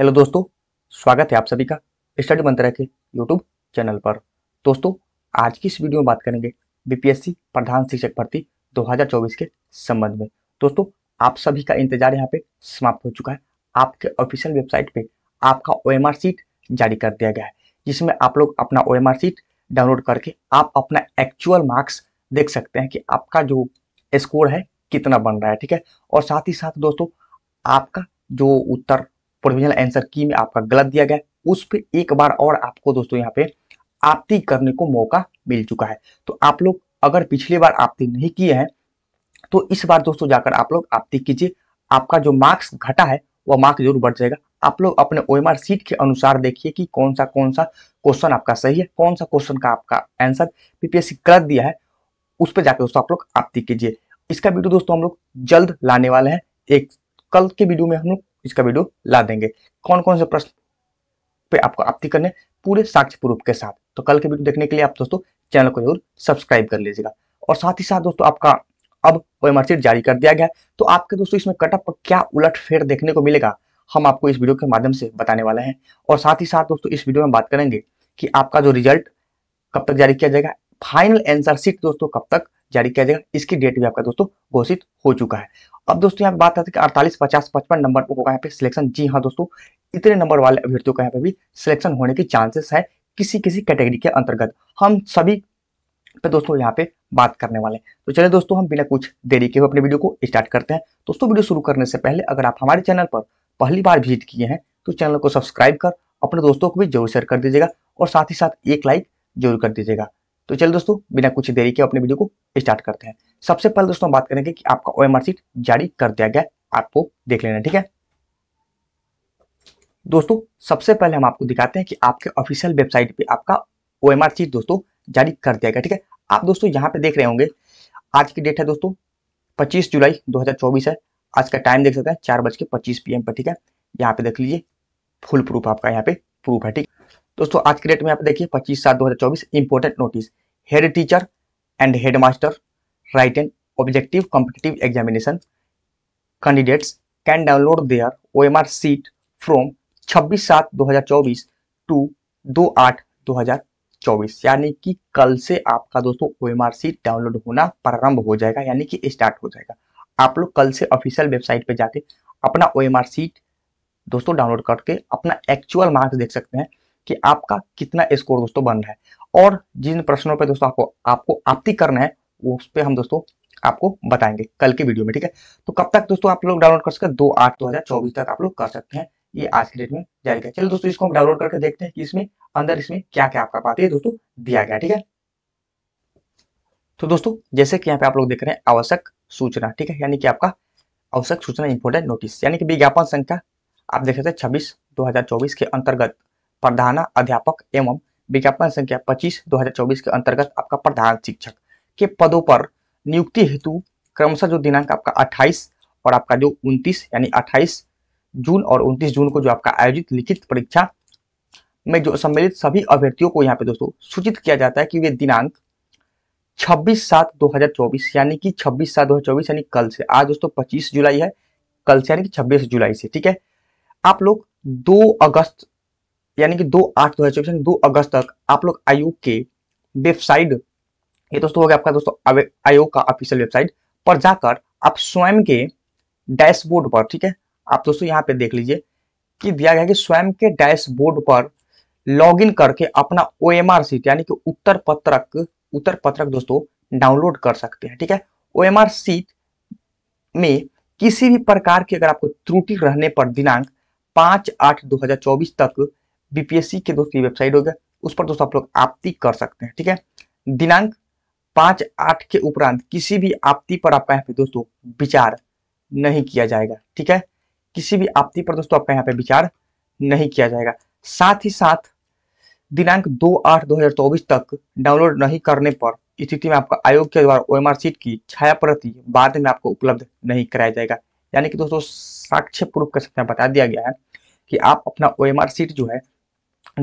hello दोस्तों स्वागत है आप सभी का स्टडी मंत्रा के यूट्यूब चैनल पर दोस्तों आज की इस वीडियो में बात करेंगे बीपीएससी प्रधान शिक्षक भर्ती 2024 के संबंध में दोस्तों आप सभी का इंतजार यहां पे समाप्त हो चुका है आपके ऑफिशियल वेबसाइट पे आपका ओ सीट जारी कर दिया गया है जिसमें आप लोग अपना ओ सीट डाउनलोड करके आप अपना एक्चुअल मार्क्स देख सकते हैं कि आपका जो स्कोर है कितना बन रहा है ठीक है और साथ ही साथ दोस्तों आपका जो उत्तर प्रोविजनल आंसर की में आपका गलत दिया गया उस पर एक बार और आपको दोस्तों यहाँ पे आपती करने को मौका मिल चुका है तो आप लोग अगर पिछली बार आपती नहीं किए हैं तो इस बार दोस्तों जाकर आप लोग आपती कीजिए आपका जो मार्क्स घटा है वह मार्क्स जरूर बढ़ जाएगा आप लोग अपने ओ सीट के अनुसार देखिए कि कौन सा कौन सा क्वेश्चन आपका सही है कौन सा क्वेश्चन का आपका आंसर पीपीएससी गलत दिया है उस पर जाकर दोस्तों आप लोग आपती कीजिए इसका वीडियो दोस्तों हम लोग जल्द लाने वाले हैं एक कल के वीडियो में हम लोग इसका वीडियो ला देंगे कौन कौन से प्रश्न पे आपको आपत्ति करने पूरे साक्ष्य प्रूफ के साथ तो कल के वीडियो देखने के लिए आप दोस्तों चैनल को जरूर सब्सक्राइब कर लीजिएगा और साथ ही साथ दोस्तों आपका अब ओएमआरसीट जारी कर दिया गया तो आपके दोस्तों इसमें कटअप पर क्या उलट फेर देखने को मिलेगा हम आपको इस वीडियो के माध्यम से बताने वाले हैं और साथ ही साथ दोस्तों इस वीडियो में बात करेंगे कि आपका जो रिजल्ट कब तक जारी किया जाएगा फाइनल आंसर सीट दोस्तों कब तक जारी किया जाएगा इसकी डेट भी आपका दोस्तों घोषित हो चुका है अब दोस्तों यहाँ पे बात है कि अड़तालीस पचास पचपन नंबर को यहाँ पे सिलेक्शन जी हाँ दोस्तों इतने नंबर वाले अभ्यर्थियों का यहाँ पे भी सिलेक्शन होने के चांसेस है किसी किसी कैटेगरी के अंतर्गत हम सभी पे दोस्तों यहाँ पे बात करने वाले हैं तो चलिए दोस्तों हम बिना कुछ देरी के हुए अपने वीडियो को स्टार्ट करते हैं दोस्तों वीडियो शुरू करने से पहले अगर आप हमारे चैनल पर पहली बार विजिट किए हैं तो चैनल को सब्सक्राइब कर अपने दोस्तों को भी जरूर शेयर कर दीजिएगा और साथ ही साथ एक लाइक जरूर कर दीजिएगा तो चलिए दोस्तों बिना कुछ देरी के अपने वीडियो को स्टार्ट करते हैं सबसे पहले दोस्तों बात करेंगे कि आपका ओ शीट जारी कर दिया गया आपको देख लेना ठीक है दोस्तों सबसे पहले हम आपको दिखाते हैं कि आपके ऑफिशियल वेबसाइट पे आपका ओ शीट दोस्तों जारी कर दिया गया ठीक है आप दोस्तों यहाँ पे देख रहे होंगे आज की डेट है दोस्तों पच्चीस जुलाई दो है आज का टाइम देख सकते हैं चार बज के पच्चीस पी पर ठीक है यहाँ पे देख लीजिए फुल प्रूफ आपका यहाँ पे प्रूफ है ठीक दोस्तों आज के डेट में आप देखिए पच्चीस सात दो हज़ार चौबीस important notice head teacher and head master write and objective competitive examination candidates can download their O M R sheet from छब्बीस सात दो हजार चौबीस टू दो आठ दो हजार चौबीस यानी कि कल से आपका दोस्तों O M R sheet download होना प्रारंभ हो जाएगा यानी कि स्टार्ट हो जाएगा आप लोग कल से ऑफिशियल वेबसाइट पर जाके अपना ओ एम आर सीट दोस्तों डाउनलोड करके अपना एक्चुअल मार्क्स देख सकते हैं कि आपका कितना स्कोर दोस्तों बन रहा है और जिन प्रश्नों पर दोस्तों आपको आपको आपती करना है उस पर हम दोस्तों आपको बताएंगे कल के वीडियो में ठीक है तो कब तक दोस्तों आप लोग डाउनलोड कर सकते हैं दो आठ दो हजार चौबीस तक आप लोग कर सकते हैं ये आज के डेट में जारी किया चलो दोस्तों इसको हम डाउनलोड करके देखते हैं कि इसमें अंदर इसमें क्या क्या आपका पाते हैं दोस्तों दिया गया ठीक है तो दोस्तों जैसे कि यहाँ पे आप लोग देख रहे हैं आवश्यक सूचना ठीक है यानी कि आपका आवश्यक सूचना इंपोर्टेंट नोटिस यानी कि विज्ञापन संख्या आप देख सकते हैं छब्बीस दो के अंतर्गत प्रधान अध्यापक एवं विज्ञापन संख्या 25 2024 के अंतर्गत आपका प्रधान शिक्षक के पदों पर नियुक्ति हेतु क्रमशः जो दिनांक आपका 28 और आपका जो 29 यानी 28 जून और 29 जून को जो आपका आयोजित लिखित परीक्षा में जो सम्मिलित सभी अभ्यर्थियों को यहाँ पे दोस्तों सूचित किया जाता है कि वे दिनांक 26 सात 2024 यानी कि 26 सात 2024 यानी कल से आज दोस्तों 25 जुलाई है कल से यानी कि 26 जुलाई से ठीक है आप लोग 2 अगस्त यानी कि दो आठ दो हजार दो अगस्त तक आप लोग आयोग के वेबसाइट ये दोस्तों हो गया आपका दोस्तों आयोग का ऑफिशियल वेबसाइट पर जाकर आप स्वयं के डैशबोर्ड पर ठीक है आप दोस्तों यहाँ पे देख लीजिए कि दिया गया कि स्वयं के डैशबोर्ड पर लॉगिन करके अपना ओ एम आर सीट यानी कि उत्तर पत्रक उत्तर पत्रक दोस्तों डाउनलोड कर सकते हैं ठीक है ओ एम आर सीट में किसी भी प्रकार की अगर आपको त्रुटि रहने पर दिनांक पांच आठ दो हजार चौबीस तक बीपीएससी के दोस्तों वेबसाइट हो गया उस पर दोस्तों आप लोग आपती कर सकते हैं ठीक है दिनांक पांच आठ के उपरांत किसी भी आपती पर आपका यहाँ पे दोस्तों विचार नहीं किया जाएगा ठीक है किसी भी आपती पर दोस्तों आपका यहाँ पे विचार नहीं किया जाएगा साथ ही साथ दिनांक दो आठ दो हजार चौबीस तक डाउनलोड नहीं करने पर स्थिति में आपका आयोग के द्वारा ओ सीट की छाया प्रति बाद में आपको उपलब्ध नहीं कराया जाएगा यानी कि दोस्तों साक्ष्य पूर्व का सत्या बता दिया गया है कि आप अपना ओ सीट जो है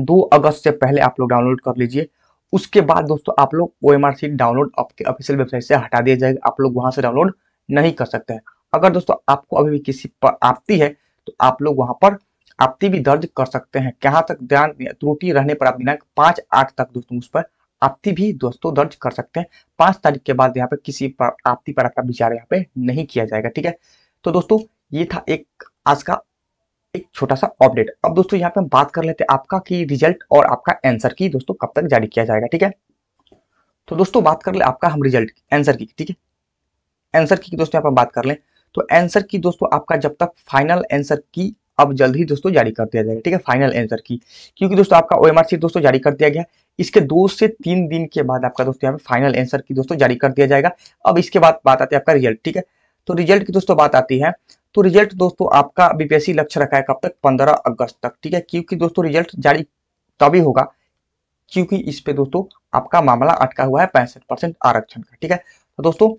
दो अगस्त से पहले आप लोग डाउनलोड कर लीजिए उसके बाद दोस्तों आप लोग O M R sheet download आपके ऑफिशियल वेबसाइट से हटा दिया जाएगा आप लोग वहां से डाउनलोड नहीं कर सकते हैं अगर दोस्तों आपको अभी भी किसी पर आपती है तो आप लोग वहां पर आपती भी दर्ज कर सकते हैं कहाँ तक ध्यान त्रुटि रहने पर आप दिनांक पांच आठ तक दोस्तों उस पर आपती भी दोस्तों दर्ज कर सकते हैं पांच तारीख के बाद यहाँ पे किसी पर आपती पर आपका विचार यहाँ पे नहीं किया जाएगा ठीक है तो दोस्तों ये था एक आज का एक छोटा सा अपडेट अब दोस्तों यहाँ पे हम बात कर लेते हैं आपका की रिजल्ट और आपका आंसर की दोस्तों कब तक जारी किया जाएगा ठीक है तो दोस्तों बात कर ले आपका हम रिजल्ट आंसर की ठीक है आंसर की दोस्तों यहाँ पर बात कर ले तो आंसर की दोस्तों आपका जब तक फाइनल आंसर की अब जल्द ही दोस्तों जारी कर दिया जाएगा ठीक है फाइनल आंसर की क्योंकि दोस्तों आपका ओ शीट दोस्तों जारी कर दिया गया इसके दो से तीन दिन के बाद आपका दोस्तों यहाँ पे फाइनल आंसर की दोस्तों जारी कर दिया जाएगा अब इसके बाद बात आती है आपका रिजल्ट ठीक है तो रिजल्ट की दोस्तों बात आती है तो रिजल्ट दोस्तों आपका बीपीएससी लक्ष्य रखा है कब तक पंद्रह अगस्त तक ठीक है क्योंकि दोस्तों रिजल्ट जारी तभी होगा क्योंकि इस पे दोस्तों आपका मामला अटका हुआ है पैंसठ परसेंट आरक्षण का ठीक है तो दोस्तों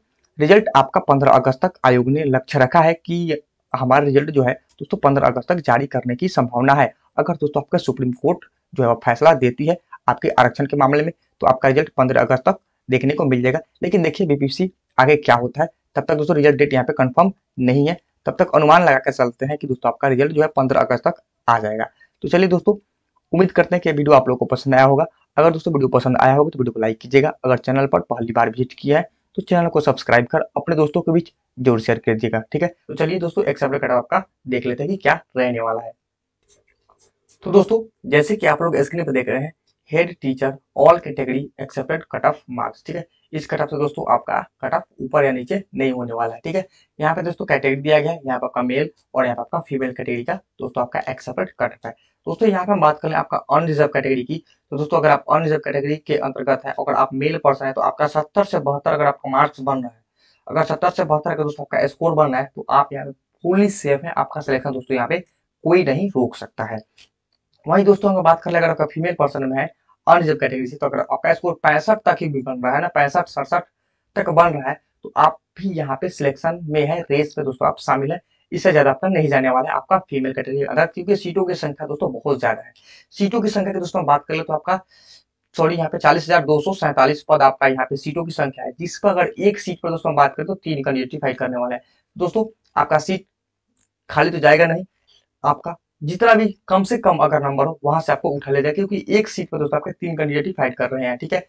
रिजल्ट आपका पंद्रह अगस्त तक आयोग ने लक्ष्य रखा है कि हमारा रिजल्ट जो है दोस्तों पंद्रह अगस्त तक जारी करने की संभावना है अगर दोस्तों आपका सुप्रीम कोर्ट जो है फैसला देती है आपके आरक्षण के मामले में तो आपका रिजल्ट पंद्रह अगस्त तक देखने को मिल जाएगा लेकिन देखिए बीपीसी आगे क्या होता है तब तक दोस्तों रिजल्ट डेट यहाँ पे कंफर्म नहीं है तब तक अनुमान लगा कर चलते हैं कि दोस्तों आपका रिजल्ट जो है पंद्रह अगस्त तक आ जाएगा तो चलिए दोस्तों उम्मीद करते हैं कि वीडियो आप लोग को पसंद आया होगा अगर दोस्तों वीडियो पसंद आया होगा तो वीडियो को लाइक कीजिएगा अगर चैनल पर पहली बार विजिट किया है तो चैनल को सब्सक्राइब कर अपने दोस्तों के बीच जोर शेयर कीजिएगा ठीक है तो चलिए दोस्तों एक कट आपका देख लेते हैं कि क्या रहने वाला है तो दोस्तों जैसे कि आप लोग स्क्रीन पर देख रहे हैं head teacher all category accepted cut off marks ठीक है इस कट ऑफ से दोस्तों आपका कट ऑफ ऊपर या नीचे नहीं होने वाला है ठीक है यहाँ पे दोस्तों कैटेगरी दिया गया है यहाँ पे आपका मेल और यहाँ पे आपका फीमेल कैटेगरी का दोस्तों आपका एक्सेप्टेड कट ऑफ है दोस्तों यहाँ पे हम बात करें आपका अनरिजर्व कैटेगरी की तो दोस्तों अगर आप अनरिजर्व कैटेगरी के अंतर्गत है अगर आप मेल पर्सन है तो आपका सत्तर से बहत्तर अगर आपका मार्क्स बन रहा है अगर सत्तर से बहत्तर का दोस्तों आपका स्कोर बन रहा है तो आप यहाँ पे फुल्ली सेफ है आपका सिलेक्शन दोस्तों यहाँ पे कोई नहीं रोक सकता है वही दोस्तों अगर बात कर ले अगर आपका फीमेल पर्सन में है अनरिजर्व कैटेगरी से तो अगर आपका स्कोर पैंसठ तक ही भी बन रहा है ना पैंसठ सड़सठ तक बन रहा है तो आप भी यहाँ पे सिलेक्शन में है रेस पे दोस्तों आप शामिल है इससे ज्यादा आपका नहीं जाने वाला है आपका फीमेल कैटेगरी अदर क्योंकि सीटों की संख्या दोस्तों बहुत ज्यादा है सीटों की संख्या की दोस्तों बात कर ले तो आपका सॉरी यहाँ पे चालीस पद आपका यहाँ पे सीटों की संख्या है जिस पर अगर एक सीट पर दोस्तों बात करें तो तीन कैंडिडेट फाइट करने वाले है दोस्तों आपका सीट खाली तो जाएगा नहीं आपका जितना भी कम से कम अगर नंबर हो वहां से आपको उठा ले जाए क्योंकि एक सीट पर दोस्तों आपके तीन कैंडिडेट ही फाइट कर रहे हैं ठीक है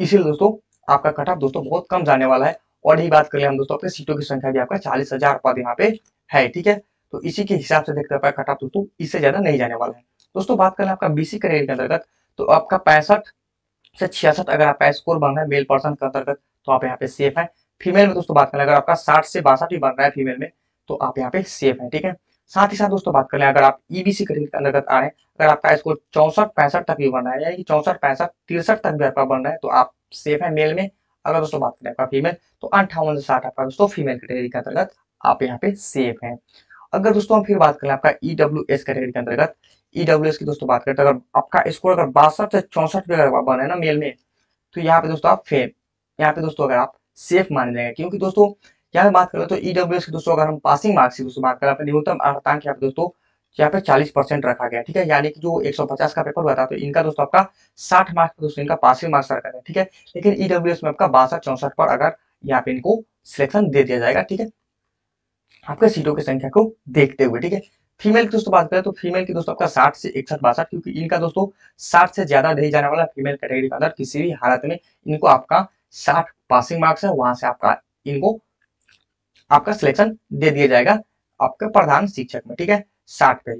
इसीलिए दोस्तों आपका कट ऑफ दोस्तों बहुत कम जाने वाला है और यही बात कर ले हम दोस्तों अपने सीटों की संख्या भी आपका चालीस हजार पद यहाँ पे है ठीक है तो इसी के हिसाब से देखते हुए कट ऑफ दोस्तों इससे ज्यादा नहीं जाने वाला है दोस्तों बात करें आपका बीसी करियर के अंतर्गत तो आपका पैंसठ से छियासठ अगर आपका स्कोर बन रहा है मेल पर्सन के अंतर्गत तो आप यहाँ पे सेफ है फीमेल में दोस्तों बात करें अगर आपका साठ से बासठ भी बन रहा है फीमेल में तो आप यहाँ पे सेफ है ठीक है साथ ही साथ दोस्तों बात कर लें अगर आप ईबीसी e कैटेगरी के अंतर्गत आ रहे हैं अगर आपका स्कोर चौसठ पैंसठ तक भी बन रहा है यानी कि चौसठ पैंसठ तिरसठ तक भी आपका बन रहा है तो आप सेफ है मेल में अगर दोस्तों बात करें आपका फीमेल तो अंठावन से साठ आपका दोस्तों फीमेल कैटेगरी के अंतर्गत आप यहाँ पे सेफ है अगर दोस्तों हम फिर बात करें आपका ईडब्ल्यू एस कैटेगरी के अंतर्गत ईडब्ल्यू e एस की दोस्तों बात करें तो अगर आपका स्कोर अगर बासठ से चौसठ भी अगर बन है ना मेल में तो यहाँ पे दोस्तों आप फेम यहाँ पे दोस्तों अगर आप सेफ माने जाएंगे क्योंकि दोस्तों यहाँ पे बात करें तो ईडब्ल्यू e के दोस्तों अगर हम पासिंग मार्क्स की दोस्तों बात करें न्यूनतम अर्थांक यहाँ पे दोस्तों यहाँ पे 40 परसेंट रखा गया ठीक है यानी कि जो 150 का पेपर हुआ था तो इनका दोस्तों आपका 60 मार्क्स दोस्तों इनका पासिंग मार्क्स रखा गया ठीक है लेकिन ईडब्ल्यू e में आपका बासठ चौसठ पर अगर यहाँ पे इनको सिलेक्शन दे दिया जाएगा ठीक है आपके सीटों की संख्या को देखते हुए ठीक है फीमेल की दोस्तों बात करें तो फीमेल की दोस्तों आपका साठ से इकसठ बासठ क्योंकि इनका दोस्तों साठ से ज्यादा नहीं जाने वाला फीमेल कैटेगरी के अंदर किसी भी हालत में इनको आपका साठ पासिंग मार्क्स है वहां से आपका इनको आपका सिलेक्शन दे दिया जाएगा आपके प्रधान शिक्षक में ठीक है साठ पे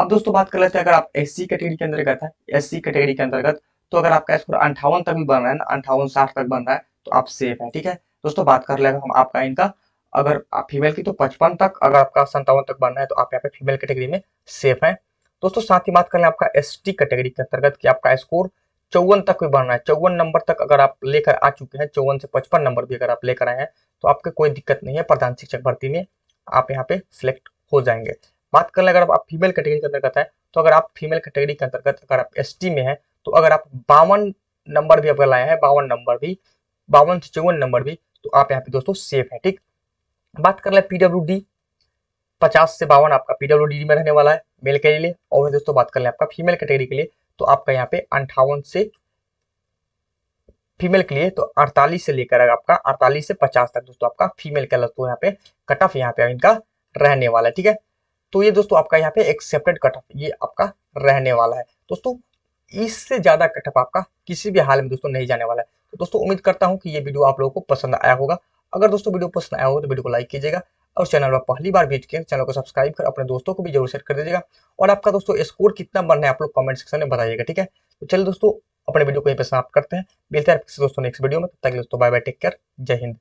अब दोस्तों बात कर लेते हैं अगर आप एस सी कैटेगरी के अंतर्गत है एस सी कैटेगरी के अंतर्गत तो अगर आपका स्कोर अंठावन तक भी बन रहा है ना अंठावन साठ तक बन रहा है तो आप सेफ है ठीक है दोस्तों बात कर लेगा हम आपका इनका अगर आप फीमेल की तो पचपन तक अगर आपका संतावन तक बन रहा है तो आप यहाँ पे फीमेल कैटेगरी में सेफ है दोस्तों साथ ही बात कर लें आपका एस टी कैटेगरी के अंतर्गत की आपका स्कोर चौवन तक भी बन रहा है चौवन नंबर तक अगर आप लेकर आ चुके हैं चौवन से पचपन नंबर भी अगर आप लेकर आए हैं तो आपको कोई दिक्कत नहीं है प्रधान शिक्षक भर्ती में आप यहाँ पे सिलेक्ट हो जाएंगे बात कर लें अगर आप फीमेल कैटेगरी के अंतर्गत है तो अगर आप फीमेल कैटेगरी के अंतर्गत अगर आप एस में है तो अगर आप बावन नंबर भी अगर लाए हैं बावन नंबर भी बावन से चौवन नंबर भी तो आप यहाँ पे दोस्तों सेफ है ठीक बात कर ले पीडब्ल्यू डी पचास से बावन आपका पीडब्ल्यू डी में रहने वाला है मेल के लिए और दोस्तों बात कर ले आपका फीमेल कैटेगरी के लिए तो आपका यहाँ पे अंठावन से फीमेल के लिए तो 48 से लेकर आपका 48 से 50 तक दोस्तों आपका फीमेल का दोस्तों यहाँ पे कट ऑफ यहाँ पे इनका रहने वाला है ठीक है तो ये दोस्तों आपका यहाँ पे एक्सेप्टेड कट ऑफ ये आपका रहने वाला है दोस्तों इससे ज़्यादा कट ऑफ आपका किसी भी हाल में दोस्तों नहीं जाने वाला है तो दोस्तों उम्मीद करता हूँ कि ये वीडियो आप लोगों को पसंद आया होगा अगर दोस्तों वीडियो पसंद आया हो तो वीडियो को लाइक कीजिएगा और चैनल पर पहली बार भेज के चैनल को सब्सक्राइब कर अपने दोस्तों को भी जरूर शेयर कर दीजिएगा और आपका दोस्तों स्कोर कितना बनना है आप लोग कमेंट सेक्शन में बताइएगा ठीक है तो चलिए दोस्तों अपने वीडियो को यहीं पर समाप्त करते हैं मिलते हैं दोस्तों नेक्स्ट वीडियो में तब तक दोस्तों बाय बाय टेक केयर जय हिंद